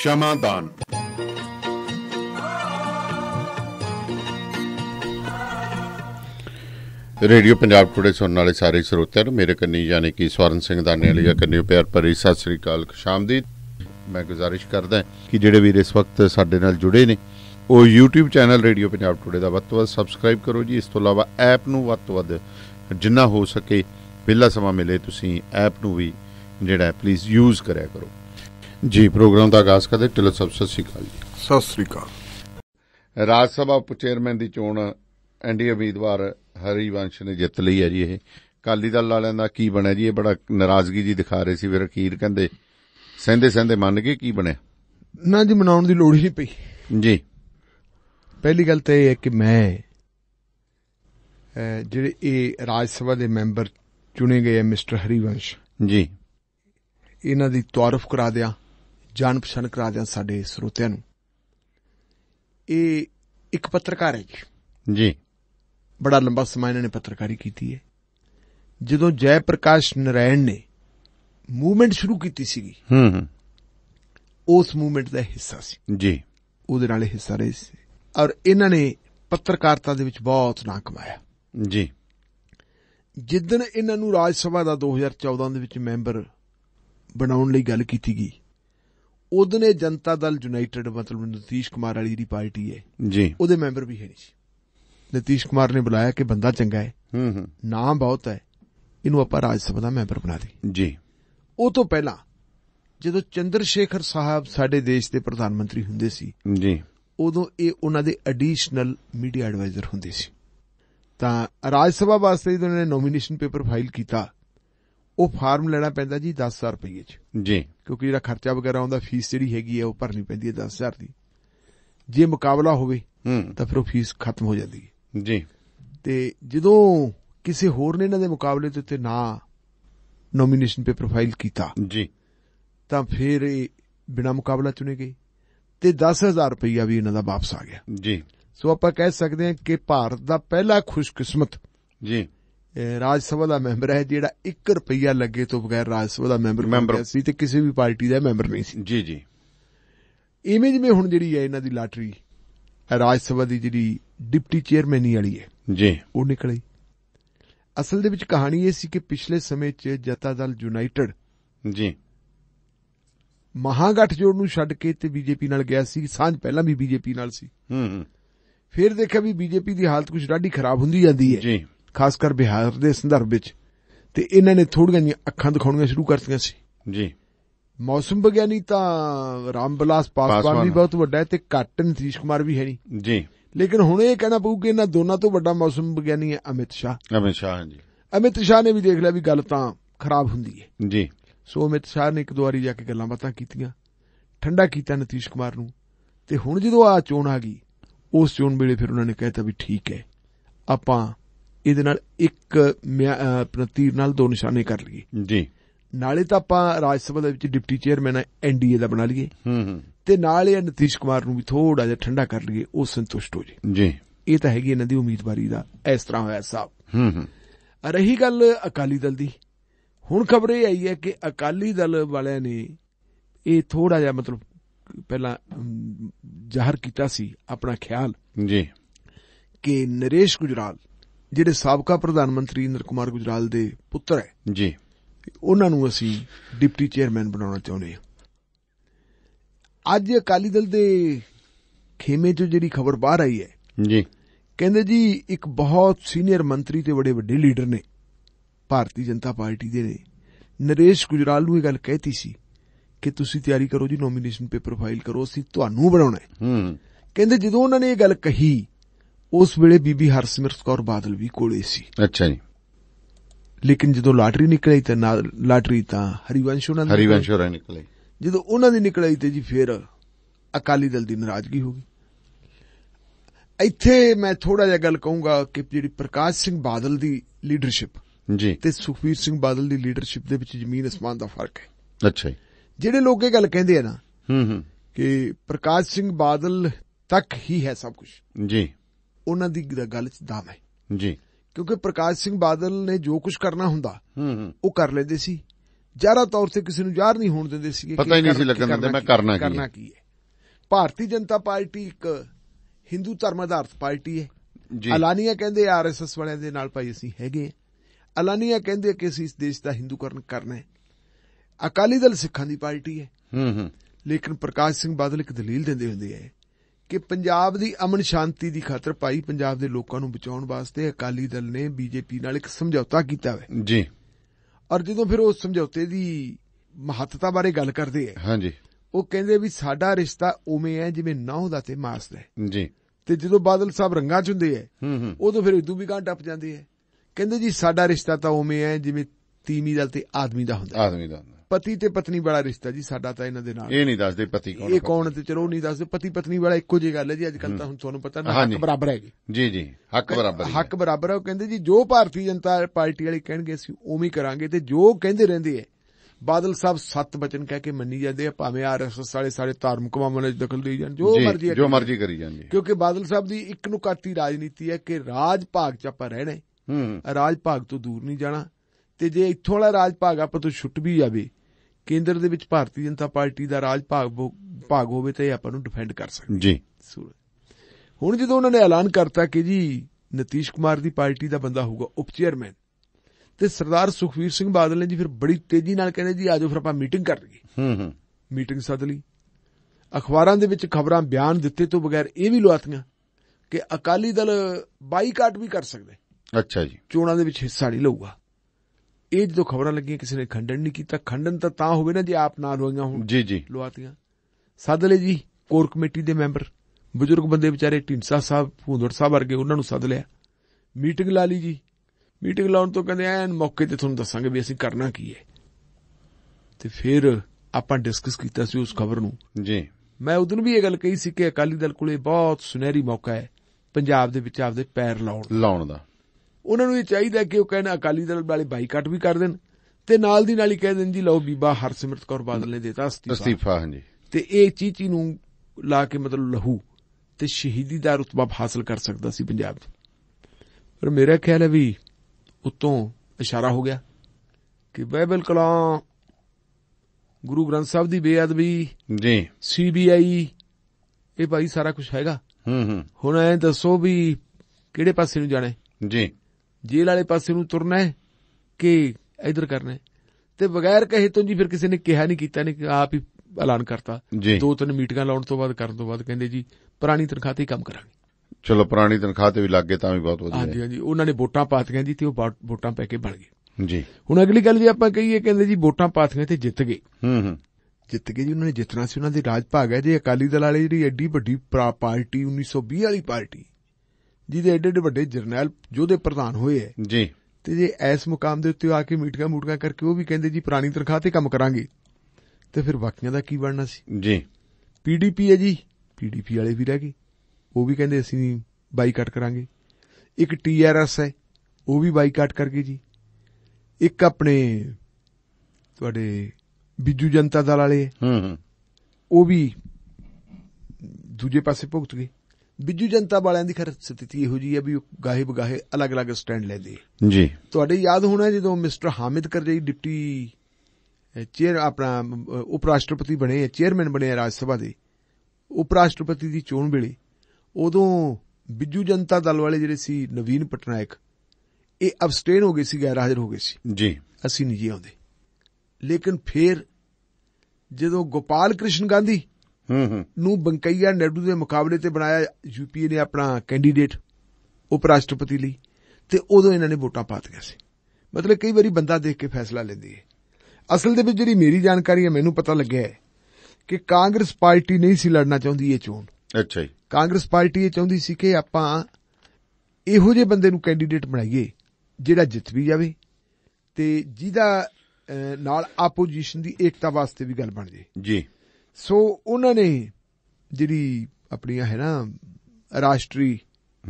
ਸ਼ਮਾਦਾਨ radio Punjab today ਸੁਣਨ ਵਾਲੇ ਸਾਰੇ ਸਰੋਤਿਆਂ ਨੂੰ ਮੇਰੇ ਕੰਨੀ ਯਾਨੀ ਕਿ ਸਵਰਨ ਸਿੰਘ ਦਾਨੇ ਵਾਲੀ ਲਿਆ ਕੰਨੀ ਪਿਆਰ ਭਰੀ ਸਤਿ ਸ੍ਰੀ ਅਕਾਲ ਸ਼ਾਮ ਦੀ ਮੈਂ ਗੁਜ਼ਾਰਿਸ਼ ਕਰਦਾ ਕਿ ਜਿਹੜੇ ਵੀਰ ਇਸ ਵਕਤ ਸਾਡੇ ਨਾਲ ਜੁੜੇ ਨੇ ਉਹ YouTube channel radio Punjab today ਦਾ ਵੱਧ ਤੋਂ ਵੱਧ ਸਬਸਕ੍ਰਾਈਬ ਕਰੋ ਜੀ ਇਸ ਤੋਂ ਇਲਾਵਾ ਐਪ ਨੂੰ ਵੱਧ ਤੋਂ ਵੱਧ ਜਿੰਨਾ ਹੋ ਸਕੇ ਵਿਲਾ ਸਮਾਂ ਮਿਲੇ ਤੁਸੀਂ ਐਪ ਨੂੰ ਵੀ ਜਿਹੜਾ ਪਲੀਜ਼ ਯੂਜ਼ ਕਰਿਆ ਕਰੋ ਜੀ ਪ੍ਰੋਗਰਾਮ ਦਾ ਆਗਾਜ਼ ਕਰਦੇ ਟਿਲ ਸਭ ਸਤਿ ਸ੍ਰੀ ਅਕਾਲ ਜੀ ਸਤਿ ਸ੍ਰੀ ਅਕਾਲ ਰਾਜ ਸਭਾ ਉਪ ਚੇਅਰਮੈਨ ਦੀ ਚੋਣ ਐਂਡੀ ਉਮੀਦਵਾਰ ਹਰੀ ਵੰਸ਼ ਨੇ ਜਿੱਤ ਲਈ ਹੈ ਜੀ ਇਹ ਕਾਲੀ ਦਲ ਵਾਲਿਆਂ ਦਾ ਕੀ ਬਣਿਆ ਜੀ ਇਹ ਬੜਾ ਨਾਰਾਜ਼ਗੀ ਜੀ ਦਿਖਾ ਰਹੇ ਸੀ ਫਿਰ ਅਖੀਰ ਕਹਿੰਦੇ ਸਹਿੰਦੇ ਸਹਿੰਦੇ ਮੰਨ ਗਏ ਕੀ ਬਣਿਆ ਨਾ ਜੀ ਮਨਾਉਣ ਦੀ ਲੋੜ ਹੀ ਨਹੀਂ ਪਈ ਜੀ ਪਹਿਲੀ ਗੱਲ ਤਾਂ ਇਹ ਹੈ ਕਿ ਮੈਂ ਜਿਹੜੇ ਇਹ ਰਾਜ ਸਭਾ ਦੇ ਮੈਂਬਰ ਚੁਣੇ ਗਏ ਹੈ ਮਿਸਟਰ ਹਰੀ ਵੰਸ਼ ਜੀ ਇਹਨਾਂ ਦੀ ਤਾਰਫ ਕਰਾ ਦਿਆਂ ਜਾਣ ਪਛਾਣ ਕਰਾ ਦਿਆਂ ਸਾਡੇ ਸਰੋਤਿਆਂ ਨੂੰ ਇਹ ਇੱਕ ਪੱਤਰਕਾਰ ਹੈ ਜੀ ਜੀ ਬੜਾ ਲੰਬਾ ਸਮਾਂ ਇਹਨਾਂ ਨੇ ਪੱਤਰਕਾਰੀ ਕੀਤੀ ਹੈ ਜਦੋਂ ਜੈ ਪ੍ਰਕਾਸ਼ ਨਰਾਇਣ ਨੇ ਮੂਵਮੈਂਟ ਸ਼ੁਰੂ ਕੀਤੀ ਸੀਗੀ ਹੂੰ ਹੂੰ ਉਸ ਮੂਵਮੈਂਟ ਦਾ ਹਿੱਸਾ ਸੀ ਜੀ ਉਹਦੇ ਨਾਲ ਹਿੱਸਾ ਰਹੇ ਸੀ ਔਰ ਇਹਨਾਂ ਨੇ ਪੱਤਰਕਾਰਤਾ ਦੇ ਵਿੱਚ ਬਹੁਤ ਨਾਂ ਕਮਾਇਆ ਜੀ ਜਿੱਦਣ ਇਹਨਾਂ ਨੂੰ ਰਾਜ ਸਭਾ ਦਾ 2014 ਦੇ ਵਿੱਚ ਮੈਂਬਰ ਬਣਾਉਣ ਲਈ ਗੱਲ ਕੀਤੀ ਗਈ ਉਹਦਨੇ ਜਨਤਾ ਦਲ ਯੂਨਾਈਟਿਡ ਮਤਲਬ ਨਤੀਸ਼ ਕੁਮਾਰ ਵਾਲੀ ਦੀ ਪਾਰਟੀ ਹੈ ਜੀ ਉਹਦੇ ਮੈਂਬਰ ਵੀ ਹੈ ਨਹੀਂ ਸੀ ਨਤੀਸ਼ ਕੁਮਾਰ ਨੇ ਬੁਲਾਇਆ ਕਿ ਬੰਦਾ ਚੰਗਾ ਹੈ ਹੂੰ ਹੂੰ ਨਾਮ ਬਹੁਤ ਹੈ ਇਹਨੂੰ ਆਪਾਂ ਰਾਜ ਸਭਾ ਦਾ ਮੈਂਬਰ ਬਣਾ ਦੇ ਜੀ ਉਹ ਤੋਂ ਪਹਿਲਾਂ ਜਦੋਂ ਚੰਦਰ ਸ਼ੇਖਰ ਸਾਹਿਬ ਸਾਡੇ ਦੇਸ਼ ਦੇ ਪ੍ਰਧਾਨ ਮੰਤਰੀ ਹੁੰਦੇ ਸੀ ਜੀ ਉਦੋਂ ਇਹ ਉਹਨਾਂ ਦੇ ਐਡੀਸ਼ਨਲ ਮੀਡੀਆ ਐਡਵਾਈਜ਼ਰ ਹੁੰਦੇ ਸੀ ਤਾਂ ਰਾਜ ਸਭਾ ਵਾਸਤੇ ਜਦੋਂ ਨੇ ਨੋਮੀਨੇਸ਼ਨ ਪੇਪਰ ਫਾਈਲ ਕੀਤਾ ਉਹ ਫਾਰਮ ਲੈਣਾ ਪੈਂਦਾ ਜੀ 10000 ਰੁਪਏ ਚ ਜੀ ਕਿਉਂਕਿ ਜਿਹੜਾ ਖਰਚਾ ਵਗੈਰਾ ਆਉਂਦਾ ਫੀਸ ਜਿਹੜੀ ਹੈਗੀ ਹੈ ਉਹ ਭਰਨੀ ਪੈਂਦੀ ਹੈ 10000 ਦੀ ਜੇ ਮੁਕਾਬਲਾ ਹੋਵੇ ਤਾਂ ਫਿਰ ਉਹ ਫੀਸ ਖਤਮ ਹੋ ਜਾਂਦੀ ਹੈ ਜੀ ਤੇ ਜਦੋਂ ਕਿਸੇ ਹੋਰ ਨੇ ਇਹਨਾਂ ਦੇ ਮੁਕਾਬਲੇ ਦੇ ਉੱਤੇ ਨਾ ਨੋਮੀਨੇਸ਼ਨ ਪੇਪਰ ਫਾਈਲ ਕੀਤਾ ਜੀ ਤਾਂ ਫਿਰ ਇਹ ਬਿਨਾ ਮੁਕਾਬਲਾ ਚੁਣੇ ਗਏ ਤੇ 10000 ਰੁਪਈਆ ਵੀ ਇਹਨਾਂ ਦਾ ਵਾਪਸ ਆ ਗਿਆ ਜੀ ਸੋ ਆਪਾਂ ਕਹਿ ਸਕਦੇ ਹਾਂ ਕਿ ਭਾਰਤ ਦਾ ਪਹਿਲਾ ਖੁਸ਼ਕਿਸਮਤ ਜੀ ਰਾਜ ਸਭਾ ਦਾ ਮੈਂਬਰ ਹੈ ਜਿਹੜਾ 1 ਰੁਪਈਆ ਲੱਗੇ ਤੋਂ ਬਗੈਰ ਰਾਜ ਸਭਾ ਦਾ ਮੈਂਬਰ ਨਹੀਂ ਸੀ ਤੇ ਕਿਸੇ ਵੀ ਪਾਰਟੀ ਦਾ ਮੈਂਬਰ ਨਹੀਂ ਸੀ ਜੀ ਜੀ ਇਮੇਜ ਮੇ ਹੁਣ ਜਿਹੜੀ ਹੈ ਇਹਨਾਂ ਦੀ ਲਾਟਰੀ ਰਾਜ ਸਭਾ ਦੀ ਜਿਹੜੀ ਡਿਪਟੀ ਚੇਅਰਮੈਨੀ ਵਾਲੀ ਹੈ ਜੀ ਉਹ ਨਿਕਲੀ ਅਸਲ ਦੇ ਵਿੱਚ ਕਹਾਣੀ ਇਹ ਸੀ ਕਿ ਪਿਛਲੇ ਸਮੇਂ 'ਚ ਜਤਾ ਦਲ ਯੂਨਾਈਟਿਡ ਜੀ ਮਹਾਗਠ ਜੋੜ ਨੂੰ ਛੱਡ ਕੇ ਤੇ ਬੀਜੇਪੀ ਨਾਲ ਗਿਆ ਸੀ ਸਾਂਝ ਪਹਿਲਾਂ ਵੀ ਬੀਜੇਪੀ ਨਾਲ ਸੀ ਹੂੰ ਹੂੰ ਫਿਰ ਦੇਖਿਆ ਵੀ ਬੀਜੇਪੀ ਦੀ ਹਾਲਤ ਕੁਝ ਡਾਢੀ ਖਰਾਬ ਹੁੰਦੀ ਜਾਂਦੀ ਹੈ ਜੀ ਖਾਸ ਕਰ ਬਿਹਾਰ ਦੇ ਸੰਦਰਭ ਵਿੱਚ ਤੇ ਇਹਨਾਂ ਨੇ ਥੋੜੀਆਂ ਜੀਆਂ ਅੱਖਾਂ ਦਿਖਾਉਣੀਆਂ ਸ਼ੁਰੂ ਕਰਤੀਆਂ ਸੀ ਜੀ ਮੌਸਮ ਵਿਗਿਆਨੀ ਤਾਂ ਰਾਮਬਲਾਸ ਪਾਸਵਾਨ ਵੀ ਬਹੁਤ ਵੱਡਾ ਹੈ ਤੇ ਕੈਪਟਨ ਨਤੀਸ਼ ਕੁਮਾਰ ਵੀ ਹੈ ਨਹੀਂ ਜੀ ਲੇਕਿਨ ਹੁਣ ਇਹ ਕਹਿਣਾ ਪਊ ਕਿ ਇਹਨਾਂ ਦੋਨਾਂ ਤੋਂ ਵੱਡਾ ਮੌਸਮ ਵਿਗਿਆਨੀ ਹੈ ਅਮਿਤ ਸ਼ਾਹ ਅਮਿਤ ਸ਼ਾਹ ਜੀ ਅਮਿਤ ਸ਼ਾਹ ਨੇ ਵੀ ਦੇਖ ਲਿਆ ਵੀ ਗੱਲ ਤਾਂ ਖਰਾਬ ਹੁੰਦੀ ਹੈ ਜੀ ਸੋ ਅਮਿਤ ਸ਼ਾਹ ਨੇ ਇੱਕ ਦੁਆਰੀ ਜਾ ਕੇ ਗੱਲਾਂ ਬਾਤਾਂ ਕੀਤੀਆਂ ਠੰਡਾ ਕੀਤਾ ਨਤੀਸ਼ ਕੁਮਾਰ ਨੂੰ ਤੇ ਹੁਣ ਜਦੋਂ ਆ ਚੋਣ ਆ ਗਈ ਉਸ ਚੋਣ ਵੇਲੇ ਫਿਰ ਉਹਨਾਂ ਨੇ ਕਹਿਤਾ ਵੀ ਠੀਕ ਹੈ ਆਪਾਂ ਇਹਦੇ ਨਾਲ ਇੱਕ ਆਪਣਾ ਤੀਰ ਨਾਲ ਦੋ ਨਿਸ਼ਾਨੇ ਕਰ ਲਈਏ ਜੀ ਨਾਲੇ ਤਾਂ ਆਪਾਂ ਰਾਜ ਸਭਾ ਦੇ ਵਿੱਚ ਡਿਪਟੀ ਚੇਅਰਮੈਨ ਐਨਡੀਏ ਦਾ ਬਣਾ ਲਈਏ ਹੂੰ ਹੂੰ ਤੇ ਨਾਲ ਇਹ ਨਤੀਸ਼ ਕੁਮਾਰ ਨੂੰ ਵੀ ਥੋੜਾ ਜਿਹਾ ਠੰਡਾ ਕਰ ਲਈਏ ਉਹ ਸੰਤੁਸ਼ਟ ਹੋ ਜੇ ਜੀ ਇਹ ਤਾਂ ਹੈਗੀ ਇਹਨਾਂ ਦੀ ਉਮੀਦਵਾਰੀ ਦਾ ਇਸ ਤਰ੍ਹਾਂ ਹੋਇਆ ਸਾਹਿਬ ਹੂੰ ਹੂੰ ਰਹੀ ਗੱਲ ਅਕਾਲੀ ਦਲ ਦੀ ਹੁਣ ਖਬਰ ਇਹ ਆਈ ਹੈ ਕਿ ਅਕਾਲੀ ਦਲ ਵਾਲਿਆਂ ਨੇ ਇਹ ਥੋੜਾ ਜਿਹਾ ਮਤਲਬ ਪਹਿਲਾਂ ਜ਼ਾਹਰ ਕੀਤਾ ਸੀ ਆਪਣਾ ਖਿਆਲ ਜੀ ਕਿ ਨਰੇਸ਼ ਗੁਜਰਾਲ ਜਿਹੜੇ ਸਾਬਕਾ ਪ੍ਰਧਾਨ ਮੰਤਰੀ ਇੰਦਰ ਕੁਮਾਰ ਗੁਜਰਾਲ ਦੇ ਪੁੱਤਰ ਹੈ ਜੀ ਉਹਨਾਂ ਨੂੰ ਅਸੀਂ ਡਿਪਟੀ ਚੇਅਰਮੈਨ ਬਣਾਉਣਾ ਚਾਹੁੰਦੇ ਹਾਂ ਅੱਜ ਅਕਾਲੀ ਦਲ ਦੇ ਖੇਮੇ 'ਚ ਜਿਹੜੀ ਖਬਰ ਬਾਹਰ ਆਈ ਹੈ ਜੀ ਕਹਿੰਦੇ ਜੀ ਇੱਕ ਬਹੁਤ ਸੀਨੀਅਰ ਮੰਤਰੀ ਤੇ ਬੜੇ ਵੱਡੇ ਲੀਡਰ ਨੇ ਭਾਰਤੀ ਜਨਤਾ ਪਾਰਟੀ ਦੇ ਨੇ ਨਰੇਸ਼ ਗੁਜਰਾਲ ਨੂੰ ਇਹ ਗੱਲ ਕਹਿਤੀ ਸੀ ਕਿ ਤੁਸੀਂ ਤਿਆਰੀ ਕਰੋ ਜੀ ਨੋਮੀਨੇਸ਼ਨ ਪੇਪਰ ਫਾਈਲ ਕਰੋ ਅਸੀਂ ਤੁਹਾਨੂੰ ਬਣਾਉਣਾ ਹੈ ਹੂੰ ਕਹਿੰਦੇ ਜਦੋਂ ਉਹਨਾਂ ਨੇ ਇਹ ਗੱਲ ਕਹੀ ਉਸ ਵੇਲੇ ਬੀਬੀ ਹਰਸਿਮਰਤ ਕੌਰ ਬਾਦਲ ਵੀ ਕੋਲੇ ਸੀ ਅੱਛਾ ਜੀ ਲੇਕਿਨ ਜਦੋਂ ਲਾਟਰੀ ਨਿਕਲੀ ਤਾਂ ਲਾਟਰੀ ਤਾਂ ਹਰੀਵੰਸ਼ ਉਹਨਾਂ ਦੀ ਹਰੀਵੰਸ਼ ਹੋਰਾਂ ਨਿਕਲੀ ਜਦੋਂ ਉਹਨਾਂ ਦੀ ਨਿਕਲੀ ਤੇ ਜੀ ਫੇਰ ਅਕਾਲੀ ਦਲ ਦੀ ਨਾਰਾਜ਼ਗੀ ਹੋ ਗਈ ਇੱਥੇ ਮੈਂ ਥੋੜਾ ਜਿਹਾ ਗੱਲ ਕਹੂੰਗਾ ਕਿ ਜਿਹੜੀ ਪ੍ਰਕਾਸ਼ ਸਿੰਘ ਬਾਦਲ ਦੀ ਲੀਡਰਸ਼ਿਪ ਜੀ ਤੇ ਸੁਖਵੀਰ ਸਿੰਘ ਬਾਦਲ ਦੀ ਲੀਡਰਸ਼ਿਪ ਦੇ ਵਿੱਚ ਜ਼ਮੀਨ ਅਸਮਾਨ ਦਾ ਫਰਕ ਹੈ ਅੱਛਾ ਜੀ ਜਿਹੜੇ ਲੋਕ ਇਹ ਗੱਲ ਕਹਿੰਦੇ ਆ ਨਾ ਹੂੰ ਹੂੰ ਕਿ ਪ੍ਰਕਾਸ਼ ਸਿੰਘ ਬਾਦਲ ਤੱਕ ਹੀ ਹੈ ਸਭ ਕੁਝ ਜੀ ਉਹਨਾਂ ਦੀ ਗੱਲ 'ਚ ਦਮ ਹੈ ਜੀ ਕਿਉਂਕਿ ਪ੍ਰਕਾਸ਼ ਸਿੰਘ ਬਾਦਲ ਨੇ ਜੋ ਕੁਝ ਕਰਨਾ ਹੁੰਦਾ ਹੂੰ ਉਹ ਕਰ ਲੈਂਦੇ ਸੀ ਜ਼ਿਆਦਾ ਤੌਰ ਤੇ ਕਿਸੇ ਨੂੰ ਯਾਰ ਨਹੀਂ ਹੋਣ ਦਿੰਦੇ ਕਿ ਪਤਾ ਹੀ ਨਹੀਂ ਸੀ ਲੱਗਣ ਦਿੰਦੇ ਮੈਂ ਕਰਨਾ ਕੀ ਕਰਨਾ ਕੀ ਹੈ ਭਾਰਤੀ ਜਨਤਾ ਪਾਰਟੀ ਇੱਕ ਹਿੰਦੂ ਧਰਮ ਆਧਾਰਿਤ ਪਾਰਟੀ ਹੈ ਜੀ ਅਲਾਨੀਆ ਕਹਿੰਦੇ ਆਰਐਸਐਸ ਵਾਲਿਆਂ ਦੇ ਨਾਲ ਭਾਈ ਅਸੀਂ ਹੈਗੇ ਅਲਾਨੀਆਂ ਅਲਾਨੀਆ ਕਹਿੰਦੇ ਕਿ ਅਸੀਂ ਇਸ ਦੇਸ਼ ਦਾ ਹਿੰਦੂਕਰਨ ਕਰਨਾ ਹੈ ਅਕਾਲੀ ਦਲ ਸਿੱਖਾਂ ਦੀ ਪਾਰਟੀ ਹੈ ਹੂੰ ਹੂੰ ਲੇਕਿਨ ਪ੍ਰਕਾਸ਼ ਸਿੰਘ ਬਾਦਲ ਇੱਕ ਦਲੀਲ ਦਿੰਦੇ ਹੁੰਦੇ ਆ ਕਿ ਪੰਜਾਬ ਦੀ ਅਮਨ ਸ਼ਾਂਤੀ ਦੀ ਖਾਤਰ ਭਾਈ ਪੰਜਾਬ ਦੇ ਲੋਕਾਂ ਨੂੰ ਬਚਾਉਣ ਵਾਸਤੇ ਅਕਾਲੀ ਦਲ ਨੇ ਬੀਜੇਪੀ ਨਾਲ ਇੱਕ ਸਮਝੌਤਾ ਕੀਤਾ ਹੈ ਜੀ ਔਰ ਜਦੋਂ ਫਿਰ ਉਸ ਸਮਝੌਤੇ ਦੀ ਮਹੱਤਤਾ ਬਾਰੇ ਗੱਲ ਕਰਦੇ ਆ ਹਾਂਜੀ ਉਹ ਕਹਿੰਦੇ ਵੀ ਸਾਡਾ ਰਿਸ਼ਤਾ ਉਵੇਂ ਹੈ ਜਿਵੇਂ ਨਾਹ ਦਾ ਤੇ ਮਾਸ ਦਾ ਜੀ ਤੇ ਜਦੋਂ ਬਾਦਲ ਸਾਹਿਬ ਰੰਗਾਂ ਚ ਹੁੰਦੇ ਐ ਉਦੋਂ ਫਿਰ ਇਦੋਂ ਵੀ ਗਾਂ ਟੱਪ ਜਾਂਦੇ ਐ ਕਹਿੰਦੇ ਜੀ ਸਾਡਾ ਰਿਸ਼ਤਾ ਤਾਂ ਉਵੇਂ ਹੈ ਜਿਵੇਂ ਤੀਮੀ ਦਾ ਤੇ ਆਦਮੀ ਦਾ ਹੁੰਦਾ ਆਦਮੀ ਦਾ ਹੁੰਦਾ ਪਤੀ ਤੇ ਪਤਨੀ ਵਾਲਾ ਰਿਸ਼ਤਾ ਜੀ ਸਾਡਾ ਤਾਂ ਇਹਨਾਂ ਦੇ ਨਾਲ ਇਹ ਨਹੀਂ ਦੱਸਦੇ ਪਤੀ ਕੌਣ ਇਹ ਕੌਣ ਤੇ ਚਲੋ ਨਹੀਂ ਦੱਸਦੇ ਪਤੀ ਪਤਨੀ ਵਾਲਾ ਇੱਕੋ ਜਿਹੀ ਗੱਲ ਹੈ ਜੀ ਅੱਜ ਕੱਲ ਤਾਂ ਹੁਣ ਤੁਹਾਨੂੰ ਪਤਾ ਨਾ ਹੱਕ ਬਰਾਬਰ ਹੈ ਜੀ ਜੀ ਹੱਕ ਬਰਾਬਰ ਹੈ ਹੱਕ ਬਰਾਬਰ ਹੈ ਉਹ ਕਹਿੰਦੇ ਜੀ ਜੋ ਭਾਰਤੀ ਜਨਤਾ ਪਾਰਟੀ ਵਾਲੇ ਕਹਿਣਗੇ ਅਸੀਂ ਉਵੇਂ ਕਰਾਂਗੇ ਤੇ ਜੋ ਕਹਿੰਦੇ ਰਹਿੰਦੇ ਐ ਬਾਦਲ ਸਾਹਿਬ ਸੱਤ ਬਚਨ ਕਹਿ ਕੇ ਮੰਨੀ ਜਾਂਦੇ ਆ ਭਾਵੇਂ ਆਰਐਸਐਸ ਵਾਲੇ ਸਾਰੇ ਧਾਰਮਿਕ ਮਾਮਲੇ 'ਚ ਦਖਲ ਦੇਈ ਜਾਣ ਜੋ ਮਰਜ਼ੀ ਜੋ ਮਰਜ਼ੀ ਕਰੀ ਜਾਂਦੇ ਕਿਉਂਕਿ ਬਾਦਲ ਸਾਹਿਬ ਦੀ ਇੱਕ ਨੁਕਾਤੀ ਰਾਜਨੀਤੀ ਹੈ ਕਿ ਰਾਜ ਭਾਗ 'ਚ ਆਪਾਂ ਰਹਿਣਾ ਹੈ ਰਾਜ ਭਾਗ ਤੋਂ ਦੂਰ ਨਹੀਂ ਜਾਣਾ ਤੇ ਜੇ ਇੱਥੋਂ ਵਾਲਾ ਰਾਜ ਭਾਗ ਆਪਾਂ ਤੋਂ ਛੁੱਟ ਵੀ ਜਾਵੇ ਕੇਂਦਰ ਦੇ ਵਿੱਚ ਭਾਰਤੀ ਜਨਤਾ ਪਾਰਟੀ ਦਾ ਰਾਜ ਭਾਗ ਭਾਗ ਹੋਵੇ ਤੇ ਆਪਾਂ ਨੂੰ ਡਿਫੈਂਡ ਕਰ ਸਕਦੇ ਜੀ ਹੁਣ ਜਦੋਂ ਉਹਨਾਂ ਨੇ ਐਲਾਨ ਕਰਤਾ ਕਿ ਜੀ ਨਤੀਸ਼ ਕੁਮਾਰ ਦੀ ਪਾਰਟੀ ਦਾ ਬੰਦਾ ਹੋਊਗਾ ਉਪ ਚੇਅਰਮੈਨ ਤੇ ਸਰਦਾਰ ਸੁਖਵੀਰ ਸਿੰਘ ਬਾਦਲ ਨੇ ਜੀ ਫਿਰ ਬੜੀ ਤੇਜ਼ੀ ਨਾਲ ਕਹਿੰਦੇ ਜੀ ਆਜੋ ਫਿਰ ਆਪਾਂ ਮੀਟਿੰਗ ਕਰ ਲਈਏ ਹੂੰ ਹੂੰ ਮੀਟਿੰਗ ਸੱਦ ਲਈ ਅਖਬਾਰਾਂ ਦੇ ਵਿੱਚ ਖਬਰਾਂ ਬਿਆਨ ਦਿੱਤੇ ਤੋਂ ਬਗੈਰ ਇਹ ਵੀ ਲੁਆਤੀਆਂ ਕਿ ਅਕਾਲੀ ਦਲ ਬਾਈਕਾਟ ਵੀ ਕਰ ਸਕਦਾ ਅੱਛਾ ਜੀ ਚੋਣਾਂ ਦੇ ਵਿੱਚ ਹਿੱਸਾ ਨਹੀਂ ਲਊਗਾ ਇਹ ਜਦੋਂ ਖਬਰਾਂ ਲੱਗੀਆਂ ਕਿਸੇ ਨੇ ਖੰਡਨ ਨਹੀਂ ਕੀਤਾ ਖੰਡਨ ਤਾਂ ਤਾਂ ਹੋਵੇ ਨਾ ਜੇ ਆਪ ਨਾਲ ਹੋਈਆਂ ਹੋਣ ਜੀ ਜੀ ਲੋਆਤੀਆਂ ਸੱਦ ਲੈ ਜੀ ਕੋਰ ਕਮੇਟੀ ਦੇ ਮੈਂਬਰ ਬਜ਼ੁਰਗ ਬੰਦੇ ਵਿਚਾਰੇ ਢਿੰਸਾ ਸਾਹਿਬ ਭੂੰਦੜ ਸਾਹਿਬ ਵਰਗੇ ਉਹਨਾਂ ਨੂੰ ਸੱਦ ਲਿਆ ਮੀਟਿੰਗ ਲਾ ਲਈ ਜੀ ਮੀਟਿੰਗ ਲਾਉਣ ਤੋਂ ਕਹਿੰਦੇ ਐਨ ਮੌਕੇ ਤੇ ਤੁਹਾਨੂੰ ਦੱਸਾਂਗੇ ਵੀ ਅਸੀਂ ਕਰਨਾ ਕੀ ਹੈ ਤੇ ਫਿਰ ਆਪਾਂ ਡਿਸਕਸ ਕੀਤਾ ਸੀ ਉਸ ਖਬਰ ਨੂੰ ਜੀ ਮੈਂ ਉਦੋਂ ਵੀ ਇਹ ਗੱਲ ਕਹੀ ਸੀ ਕਿ ਅਕਾਲੀ ਦਲ ਕੋਲੇ ਬਹੁਤ ਸੁਨਹਿਰੀ ਮੌਕਾ ਹੈ ਪੰਜਾਬ ਦੇ ਵਿੱਚ ਆਪਦੇ ਪੈਰ ਲਾਉਣ ਲਾਉਣ ਦਾ ਉਹਨਾਂ ਨੂੰ ਇਹ ਚਾਹੀਦਾ ਕਿ ਉਹ ਕਹਿਣ ਅਕਾਲੀ ਦਲ ਵਾਲੇ ਬਾਈਕਾਟ ਵੀ ਕਰ ਦੇਣ ਤੇ ਨਾਲ ਦੀ ਨਾਲ ਹੀ ਕਹਿ ਦੇਣ ਜੀ ਲਓ ਬੀਬਾ ਹਰਸਿਮਰਤ ਕੌਰ ਬਾਦਲ ਨੇ ਦਿੱਤਾ ਅਸਤੀਫਾ ਹਾਂਜੀ ਤੇ ਇਹ ਚੀਚੀ ਨੂੰ ਲਾ ਕੇ ਮਤਲਬ ਲਹੂ ਤੇ ਸ਼ਹੀਦੀ ਦਾ ਰਤਬਾ ਹਾਸਲ ਕਰ ਸਕਦਾ ਸੀ ਪੰਜਾਬ ਪਰ ਮੇਰਾ ਖਿਆਲ ਹੈ ਵੀ ਉਤੋਂ ਇਸ਼ਾਰਾ ਹੋ ਗਿਆ ਕਿ ਬਾਈਬਲ ਕਲਾਮ ਗੁਰੂ ਗ੍ਰੰਥ ਸਾਹਿਬ ਦੀ ਬੇਅਦਬੀ ਜੀ ਸੀਬੀਆਈ ਇਹ ਭਾਈ ਸਾਰਾ ਕੁਝ ਹੈਗਾ ਹੂੰ ਹੂੰ ਹੁਣ ਐ ਦੱਸੋ ਵੀ ਕਿਹੜੇ ਪਾਸੇ ਨੂੰ ਜਾਣਾ ਜੀ ਜੇਲ੍ਹ ਵਾਲੇ ਪਾਸੇ ਨੂੰ ਤੁਰਨਾ ਹੈ ਕਿ ਇਧਰ ਕਰਨਾ ਤੇ ਬਗੈਰ ਕਹੇ ਤੋਂ ਜੀ ਫਿਰ ਕਿਸੇ ਨੇ ਕਿਹਾ ਨਹੀਂ ਕੀਤਾ ਨਹੀਂ ਆਪ ਹੀ ਐਲਾਨ ਕਰਤਾ ਦੋ ਤਿੰਨ ਮੀਟਿੰਗਾਂ ਲਾਉਣ ਤੋਂ ਬਾਅਦ ਕਰਨ ਤੋਂ ਬਾਅਦ ਕਹਿੰਦੇ ਜੀ ਪੁਰਾਣੀ ਤਨਖਾਹ ਤੇ ਹੀ ਕੰਮ ਕਰਾਂਗੇ ਚਲੋ ਪੁਰਾਣੀ ਤਨਖਾਹ ਤੇ ਵੀ ਲੱਗੇ ਤਾਂ ਵੀ ਬਹੁਤ ਵਧੀਆ ਹਾਂਜੀ ਹਾਂਜੀ ਉਹਨਾਂ ਨੇ ਵੋਟਾਂ ਪਾਤੀਆਂ ਜੀ ਤੇ ਉਹ ਵੋਟਾਂ ਪੈ ਕੇ ਬਣ ਗਏ ਜੀ ਹੁਣ ਅਗਲੀ ਗੱਲ ਵੀ ਆਪਾਂ ਕਹੀਏ ਕਹਿੰਦੇ ਜੀ ਵੋਟਾਂ ਪਾਤੀਆਂ ਤੇ ਜਿੱਤ ਗਏ ਹੂੰ ਹੂੰ ਜਿੱਤ ਗਏ ਜੀ ਉਹਨਾਂ ਨੇ ਜਿੱਤਣਾ ਸੀ ਉਹਨਾਂ ਦੇ ਰਾਜ ਭਾਗ ਹੈ ਜੇ ਅਕਾਲੀ ਦਲ ਵਾਲੇ ਜਿਹੜੀ ਐਡੀ ਵੱਡੀ ਪਾਰਟੀ 1920 ਵਾਲੀ ਪਾਰਟੀ ਜਿਹਦੇ ਐਡੇ ਐਡੇ ਵੱਡੇ ਜਰਨੈਲ ਯੋਧੇ ਪ੍ਰਧਾਨ ਹੋਏ ਹੈ ਜੀ ਤੇ ਜੇ ਐਸ ਮੁਕਾਮ ਦੇ ਉੱਤੇ ਆ ਕੇ ਮੀਟਿੰਗਾਂ ਮੂਟਿੰਗਾਂ ਕਰਕੇ ਉਹ ਵੀ ਕਹਿੰਦੇ ਜੀ ਪੁਰਾਣੀ ਤਨਖਾਹ ਤੇ ਕੰਮ ਕਰਾਂਗੇ ਤੇ ਫਿਰ ਬਾਕੀਆਂ ਦਾ ਕੀ ਬਣਨਾ ਸੀ ਜੀ ਪੀਡੀਪੀ ਹੈ ਜੀ ਪੀਡੀਪੀ ਵਾਲੇ ਵੀ ਰਹਿ ਗਏ ਉਹ ਵੀ ਕਹਿੰਦੇ ਅਸੀਂ ਬਾਈਕਾਟ ਕਰਾਂਗੇ ਇੱਕ ਟੀਆਰਐਸ ਹੈ ਉਹ ਵੀ ਬਾਈਕਾਟ ਕਰ ਗਈ ਜੀ ਇੱਕ ਆਪਣੇ ਤੁਹਾਡੇ ਬਿੱਜੂ ਜਨਤਾ ਦਲ ਵਾਲੇ ਹੂੰ ਹੂੰ ਉਹ ਵੀ ਦੂਜੇ ਪਾਸੇ ਭੁਗਤ ਗਏ ਬਿੱਜੂ ਜਨਤਾ ਵਾਲਿਆਂ ਦੀ ਖਰ ਸਥਿਤੀ ਇਹੋ ਜੀ ਹੈ ਵੀ ਗਾਹੇ ਬਗਾਹੇ ਅਲੱਗ-ਅਲੱਗ ਸਟੈਂਡ ਲੈਂਦੇ ਜੀ ਤੁਹਾਡੇ ਯਾਦ ਹੋਣਾ ਜਦੋਂ mister Hamid Karzai deputy chair ਆਪਣਾ ਉਪ ਰਾਸ਼ਟਰਪਤੀ ਬਣੇ ਚੇਅਰਮੈਨ ਬਣੇ ਰਾਜ ਸਭਾ ਦੇ ਉਪ ਰਾਸ਼ਟਰਪਤੀ ਦੀ ਚੋਣ ਵੇਲੇ ਉਦੋਂ ਬਿੱਜੂ ਜਨਤਾ ਦਲ ਵਾਲੇ ਜਿਹੜੇ ਸੀ ਨਵੀਨ ਪਟਨਾਇਕ ਇਹ ਅਬਸਟੇਨ ਹੋ ਗਏ ਸੀ ਗੈਰ ਹਾਜ਼ਰ ਹੋ ਗਏ ਸੀ ਜੀ ਅਸੀਂ ਨਹੀਂ ਜੀ ਆਉਂਦੇ ਲੇਕਿਨ ਫੇਰ ਜਦੋਂ ਗੋਪਾਲ ਕ੍ਰਿਸ਼ਨ ਗਾਂਧੀ ਨੂੰ ਬੰਕਈਆ ਨੇਡੂ ਦੇ ਮੁਕਾਬਲੇ ਤੇ ਬਣਾਇਆ ਯੂਪੀਏ ਨੇ ਆਪਣਾ ਕੈਂਡੀਡੇਟ ਉਪ ਰਾਸ਼ਟਰਪਤੀ ਲਈ ਤੇ ਉਦੋਂ ਇਹਨਾਂ ਨੇ ਵੋਟਾਂ ਪਾਤ ਗਿਆ ਸੀ ਮਤਲਬ ਕਈ ਵਾਰੀ ਬੰਦਾ ਦੇਖ ਕੇ ਫੈਸਲਾ ਲੈਂਦੀ ਹੈ ਅਸਲ ਦੇ ਵਿੱਚ ਜਿਹੜੀ ਮੇਰੀ ਜਾਣਕਾਰੀ ਹੈ ਮੈਨੂੰ ਪਤਾ ਲੱਗਿਆ ਹੈ ਕਿ ਕਾਂਗਰਸ ਪਾਰਟੀ ਨਹੀਂ ਸੀ ਲੜਨਾ ਚਾਹੁੰਦੀ ਇਹ ਚੋਣ ਅੱਛਾ ਜੀ ਕਾਂਗਰਸ ਪਾਰਟੀ ਇਹ ਚਾਹੁੰਦੀ ਸੀ ਕਿ ਆਪਾਂ ਇਹੋ ਜਿਹੇ ਬੰਦੇ ਨੂੰ ਕੈਂਡੀਡੇਟ ਬਣਾਈਏ ਜਿਹੜਾ ਜਿੱਤ ਵੀ ਜਾਵੇ ਤੇ ਜਿਹਦਾ ਨਾਲ ਆਪੋਜੀਸ਼ਨ ਦੀ ਏਕਤਾ ਵਾਸਤੇ ਵੀ ਗੱਲ ਬਣ ਜੇ ਜੀ ਸੋ ਉਹਨਾਂ ਨੇ ਜਿਹੜੀ ਆਪਣੀਆਂ ਹੈ ਨਾ ਰਾਸ਼ਟਰੀ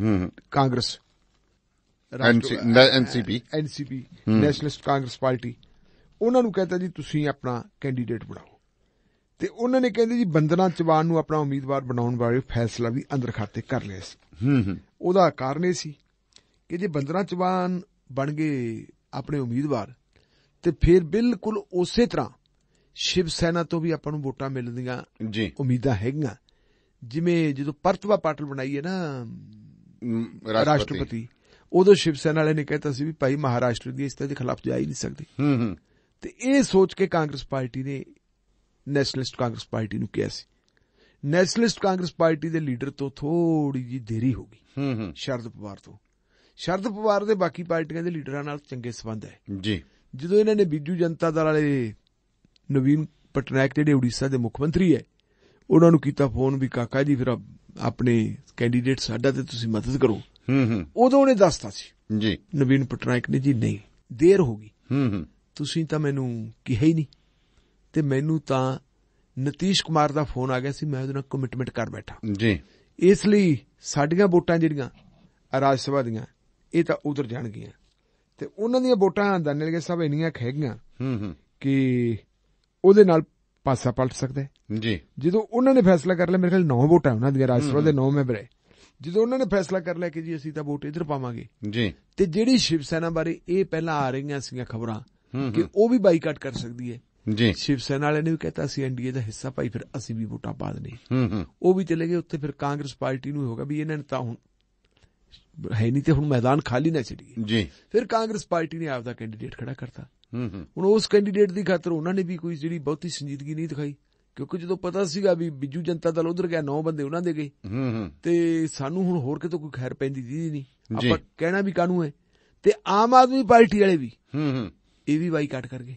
ਹੂੰ Congress NCP NCP nationalist Congress party ਉਹਨਾਂ ਨੂੰ ਕਹਿੰਦਾ ਜੀ ਤੁਸੀਂ ਆਪਣਾ ਕੈਂਡੀਡੇਟ ਬਣਾਓ ਤੇ ਉਹਨਾਂ ਨੇ ਕਹਿੰਦੇ ਜੀ ਬੰਦਨਾ ਚਵਾਨ ਨੂੰ ਆਪਣਾ ਉਮੀਦਵਾਰ ਬਣਾਉਣ ਬਾਰੇ ਫੈਸਲਾ ਵੀ ਅੰਦਰ ਖਾਤੇ ਕਰ ਲਿਆ ਸੀ ਹੂੰ ਉਹਦਾ ਕਾਰਨ ਇਹ ਸੀ ਕਿ ਜੇ ਬੰਦਨਾ ਚਵਾਨ ਬਣ ਗਏ ਆਪਣੇ ਉਮੀਦਵਾਰ ਤੇ ਫਿਰ ਬਿਲਕੁਲ ਉਸੇ ਤਰ੍ਹਾਂ ਸ਼ਿਵ ਸੈਨਾ ਤੋਂ ਵੀ ਆਪਾਂ ਨੂੰ ਵੋਟਾਂ ਮਿਲਦੀਆਂ ਜੀ ਉਮੀਦਾਂ ਹੈਗੀਆਂ ਜਿਵੇਂ ਜਦੋਂ ਪਰਤਵਾ ਪਾਟਲ ਬਣਾਈ ਹੈ ਨਾ ਰਾਸ਼ਟਰਪਤੀ ਉਦੋਂ ਸ਼ਿਵ ਸੈਨਾ ਵਾਲੇ ਨੇ ਕਹਿਤਾ ਸੀ ਵੀ ਭਾਈ ਮਹਾਰਾਸ਼ਟਰ ਦੀ ਇਸ ਦੇ ਖਿਲਾਫ ਜਾ ਹੀ ਨਹੀਂ ਸਕਦੀ ਹੂੰ ਹੂੰ ਤੇ ਇਹ ਸੋਚ ਕੇ ਕਾਂਗਰਸ ਪਾਰਟੀ ਨੇ ਨੈਸ਼ਨਲਿਸਟ ਕਾਂਗਰਸ ਪਾਰਟੀ ਨੂੰ ਕਿਹਾ ਸੀ ਨੈਸ਼ਨਲਿਸਟ ਕਾਂਗਰਸ ਪਾਰਟੀ ਦੇ ਲੀਡਰ ਤੋਂ ਥੋੜੀ ਜੀ ਦੇਰੀ ਹੋ ਗਈ ਹੂੰ ਹੂੰ ਸ਼ਰਦ ਪਵਾਰ ਤੋਂ ਸ਼ਰਦ ਪਵਾਰ ਦੇ ਬਾਕੀ ਪਾਰਟੀਆਂ ਦੇ ਲੀਡਰਾਂ ਨਾਲ ਚੰਗੇ ਸਬੰਧ ਹੈ ਜੀ ਜਦੋਂ ਇਹਨਾਂ ਨੇ ਬੀਜੂ ਜਨਤਾ ਦਲ ਵਾਲੇ ਨਵੀਨ ਪਟਨਾਇਕ ਜਿਹੜੇ ਉੜੀਸਾ ਦੇ ਮੁੱਖ ਮੰਤਰੀ ਹੈ ਉਹਨਾਂ ਨੂੰ ਕੀਤਾ ਫੋਨ ਵੀ ਕਾਕਾ ਜੀ ਫਿਰ ਆਪਣੇ ਕੈਂਡੀਡੇਟ ਸਾਡਾ ਤੇ ਤੁਸੀਂ ਮਦਦ ਕਰੋ ਹੂੰ ਹੂੰ ਉਦੋਂ ਉਹਨੇ ਦੱਸਤਾ ਸੀ ਜੀ ਨਵੀਨ ਪਟਨਾਇਕ ਨੇ ਜੀ ਨਹੀਂ ਦੇਰ ਹੋ ਗਈ ਹੂੰ ਹੂੰ ਤੁਸੀਂ ਤਾਂ ਮੈਨੂੰ ਕਿਹਾ ਹੀ ਨਹੀਂ ਤੇ ਮੈਨੂੰ ਤਾਂ ਨਤੀਸ਼ ਕੁਮਾਰ ਦਾ ਫੋਨ ਆ ਗਿਆ ਸੀ ਮੈਂ ਉਹਦੇ ਨਾਲ ਕਮਿਟਮੈਂਟ ਕਰ ਬੈਠਾ ਜੀ ਇਸ ਲਈ ਸਾਡੀਆਂ ਵੋਟਾਂ ਜਿਹੜੀਆਂ ਰਾਜ ਸਭਾ ਦੀਆਂ ਇਹ ਤਾਂ ਉਧਰ ਜਾਣਗੀਆਂ ਤੇ ਉਹਨਾਂ ਦੀਆਂ ਵੋਟਾਂ ਦਾਨੇਲਗੇ ਸਭ ਇੰਨੀਆਂ ਖੈਗੀਆਂ ਹੂੰ ਹੂੰ ਕਿ ਉਹਦੇ ਨਾਲ ਪਾਸਾ ਪਲਟ ਸਕਦਾ ਜੀ ਜਦੋਂ ਉਹਨਾਂ ਨੇ ਫੈਸਲਾ ਕਰ ਲਿਆ ਮੇਰੇ ਖਿਆਲ ਨੌ ਵੋਟਾਂ ਉਹਨਾਂ ਦੀਆਂ ਰਾਜ ਸਭਾ ਦੇ ਨੌ ਮੈਂਬਰ ਹੈ ਜਦੋਂ ਉਹਨਾਂ ਨੇ ਫੈਸਲਾ ਕਰ ਲਿਆ ਕਿ ਜੀ ਅਸੀਂ ਤਾਂ ਵੋਟ ਇਧਰ ਪਾਵਾਂਗੇ ਜੀ ਤੇ ਜਿਹੜੀ ਸ਼ਿਵ ਸੈਨਾ ਬਾਰੇ ਇਹ ਪਹਿਲਾਂ ਆ ਰਹੀਆਂ ਸੀਗੀਆਂ ਖਬਰਾਂ ਕਿ ਉਹ ਵੀ ਬਾਈਕਾਟ ਕਰ ਸਕਦੀ ਹੈ ਜੀ ਸ਼ਿਵ ਸੈਨਾ ਵਾਲਿਆਂ ਨੇ ਵੀ ਕਹਿਤਾ ਸੀ ਐਨਡੀਏ ਦਾ ਹਿੱਸਾ ਭਾਈ ਫਿਰ ਅਸੀਂ ਵੀ ਵੋਟਾਂ ਪਾ ਦਨੇ ਉਹ ਵੀ ਚਲੇ ਗਏ ਉੱਥੇ ਫਿਰ ਕਾਂਗਰਸ ਪਾਰਟੀ ਨੂੰ ਹੋਗਾ ਵੀ ਇਹਨਾਂ ਨੇ ਤਾਂ ਹੁਣ ਹੈ ਨਹੀਂ ਤੇ ਹੁਣ ਮੈਦਾਨ ਖਾਲੀ ਨਾ ਚੜੀ ਜੀ ਫਿਰ ਕਾਂਗਰਸ ਪਾਰਟੀ ਨੇ ਆਪ ਦਾ ਕੈਂਡੀਡੇਟ ਖੜਾ ਕਰਤਾ ਹੂੰ ਹੂੰ ਹੁਣ ਉਸ ਕੈਂਡੀਡੇਟ ਦੀ ਖਾਤਰ ਉਹਨਾਂ ਨੇ ਵੀ ਕੋਈ ਜਿਹੜੀ ਬਹੁਤੀ ਸੰਜੀਦਗੀ ਨਹੀਂ ਦਿਖਾਈ ਕਿਉਂਕਿ ਜਦੋਂ ਪਤਾ ਸੀਗਾ ਵੀ ਬਿੱਜੂ ਜਨਤਾ ਦਲ ਉਧਰ ਗਿਆ ਨੌ ਬੰਦੇ ਉਹਨਾਂ ਦੇ ਗਏ ਹੂੰ ਹੂੰ ਤੇ ਸਾਨੂੰ ਹੁਣ ਹੋਰ ਕਿਤੇ ਕੋਈ ਖੈਰ ਪੈਂਦੀ ਦੀ ਨਹੀਂ ਆਪਾਂ ਕਹਿਣਾ ਵੀ ਕਾਨੂੰ ਹੈ ਤੇ ਆਮ ਆਦਮੀ ਪਾਰਟੀ ਵਾਲੇ ਵੀ ਹੂੰ ਹੂੰ ਇਹ ਵੀ ਬਾਈਕਾਟ ਕਰ ਗਏ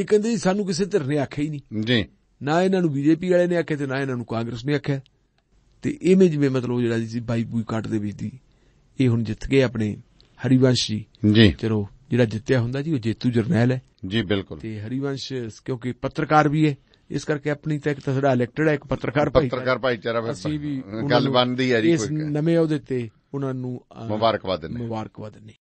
ਇਹ ਕਹਿੰਦੇ ਸਾਨੂੰ ਕਿਸੇ ਧਿਰ ਨੇ ਆਖਿਆ ਹੀ ਨਹੀਂ ਜੀ ਨਾ ਇਹਨਾਂ ਨੂੰ ਬੀਜੇਪੀ ਵਾਲੇ ਨੇ ਆਖਿਆ ਤੇ ਨਾ ਇਹਨਾਂ ਨੂੰ ਕਾਂਗਰਸ ਨੇ ਆਖਿਆ ਤੇ ਇਮੇਜ ਜਿਵੇਂ ਮਤਲਬ ਜਿਹੜਾ ਜੀ ਬਾਈ ਬੂਈ ਕੱਟ ਦੇ ਵਿੱਚ ਦੀ ਇਹ ਹੁਣ ਜਿੱਤ ਗਏ ਆਪਣੇ ਹਰੀਵੰਸ਼ ਜੀ ਜੀ ਚਲੋ ਜਿਹੜਾ ਜਿੱਤਿਆ ਹੁੰਦਾ ਜੀ ਉਹ ਜੇਤੂ ਜਰਨੈਲ ਹੈ ਜੀ ਬਿਲਕੁਲ ਤੇ ਹਰੀਵੰਸ਼ ਕਿਉਂਕਿ ਪੱਤਰਕਾਰ ਵੀ ਹੈ ਇਸ ਕਰਕੇ ਆਪਣੀ ਤਾਂ ਇੱਕ ਇਲੈਕਟਡ ਹੈ ਇੱਕ ਪੱਤਰਕਾਰ ਭਾਈ ਪੱਤਰਕਾਰ ਭਾਈਚਾਰਾ ਅਸੀਂ ਵੀ ਗੱਲ ਬਣਦੀ ਹੈ ਜੀ ਕੋਈ ਇਸ ਨਵੇਂ ਅਹੁਦੇ ਤੇ ਉਹਨਾਂ ਨੂੰ ਮੁਬਾਰਕਬਾਦ ਦਿੰਦੇ ਮੁਬਾਰਕਬਾਦ ਦਿੰਦੇ